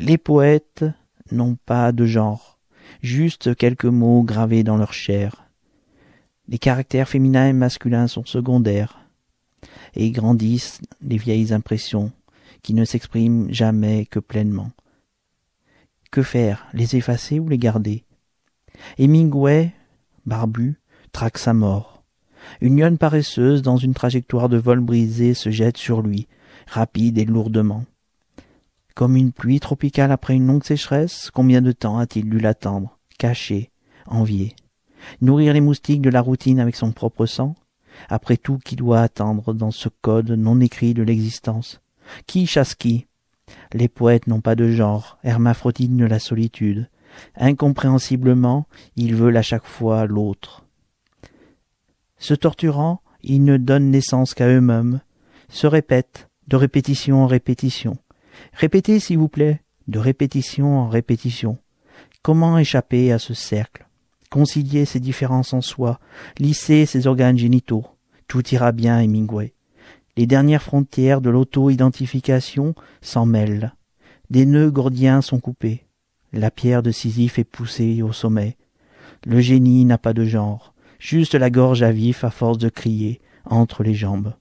Les poètes n'ont pas de genre, juste quelques mots gravés dans leur chair. Les caractères féminins et masculins sont secondaires, et grandissent les vieilles impressions qui ne s'expriment jamais que pleinement. Que faire, les effacer ou les garder Hemingway, barbu, traque sa mort. Une lionne paresseuse dans une trajectoire de vol brisé se jette sur lui, rapide et lourdement. Comme une pluie tropicale après une longue sécheresse, combien de temps a-t-il dû l'attendre, caché, envier, Nourrir les moustiques de la routine avec son propre sang Après tout, qui doit attendre dans ce code non écrit de l'existence Qui chasse qui Les poètes n'ont pas de genre, hermaphrodite de la solitude. Incompréhensiblement, ils veulent à chaque fois l'autre. Se torturant, ils ne donnent naissance qu'à eux-mêmes, se répètent, de répétition en répétition, Répétez, s'il vous plaît, de répétition en répétition. Comment échapper à ce cercle Concilier ces différences en soi, lisser ses organes génitaux. Tout ira bien, Hemingway. Les dernières frontières de l'auto-identification s'en mêlent. Des nœuds gordiens sont coupés. La pierre de Sisyphe est poussée au sommet. Le génie n'a pas de genre, juste la gorge à vif à force de crier entre les jambes.